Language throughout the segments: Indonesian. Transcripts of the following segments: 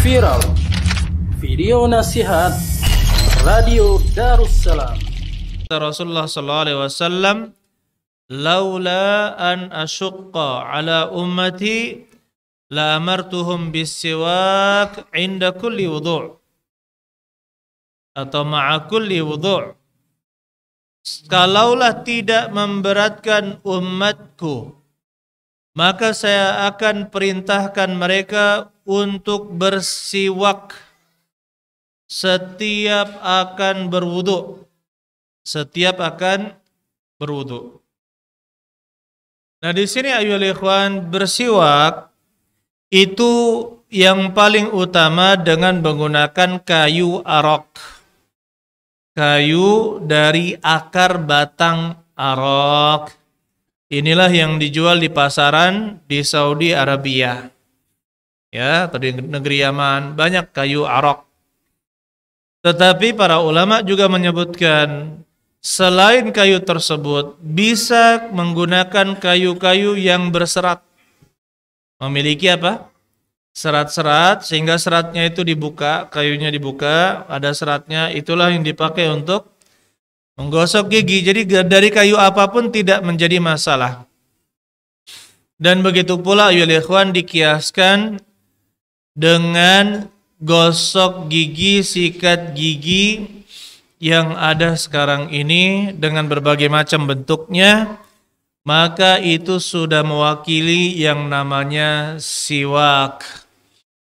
viral video nasihat radio Darussalam Rasulullah sallallahu alaihi wasallam laula an ashqa ala ummati la amartuhum bisiwak inda kulli wudu' atau ma'a kulli wudu' kalaulah tidak memberatkan umatku maka saya akan perintahkan mereka untuk bersiwak setiap akan berwudu setiap akan berwudu nah di sini ayu ikhwan bersiwak itu yang paling utama dengan menggunakan kayu arok kayu dari akar batang arok Inilah yang dijual di pasaran di Saudi Arabia. Ya, atau di negeri Yaman banyak kayu arok. Tetapi para ulama juga menyebutkan selain kayu tersebut bisa menggunakan kayu-kayu yang berserat. Memiliki apa? Serat-serat sehingga seratnya itu dibuka, kayunya dibuka, ada seratnya, itulah yang dipakai untuk Menggosok gigi, jadi dari kayu apapun tidak menjadi masalah. Dan begitu pula Yulikhwan dikiaskan dengan gosok gigi, sikat gigi yang ada sekarang ini dengan berbagai macam bentuknya, maka itu sudah mewakili yang namanya siwak.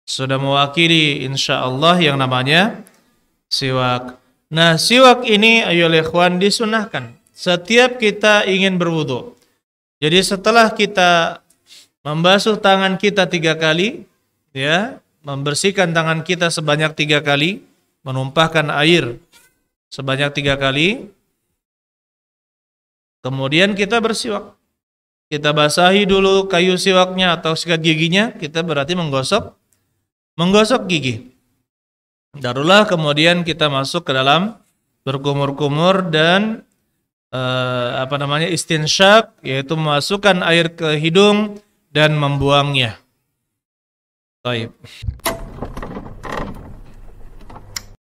Sudah mewakili insya Allah yang namanya siwak. Nah, siwak ini ayol ikhwan disunahkan. Setiap kita ingin berwudu. Jadi setelah kita membasuh tangan kita tiga kali, ya, membersihkan tangan kita sebanyak tiga kali, menumpahkan air sebanyak tiga kali, kemudian kita bersiwak. Kita basahi dulu kayu siwaknya atau sikat giginya, kita berarti menggosok, menggosok gigi. Darulah kemudian kita masuk ke dalam berkumur-kumur dan uh, apa namanya istinsyak yaitu memasukkan air ke hidung dan membuangnya. Baik.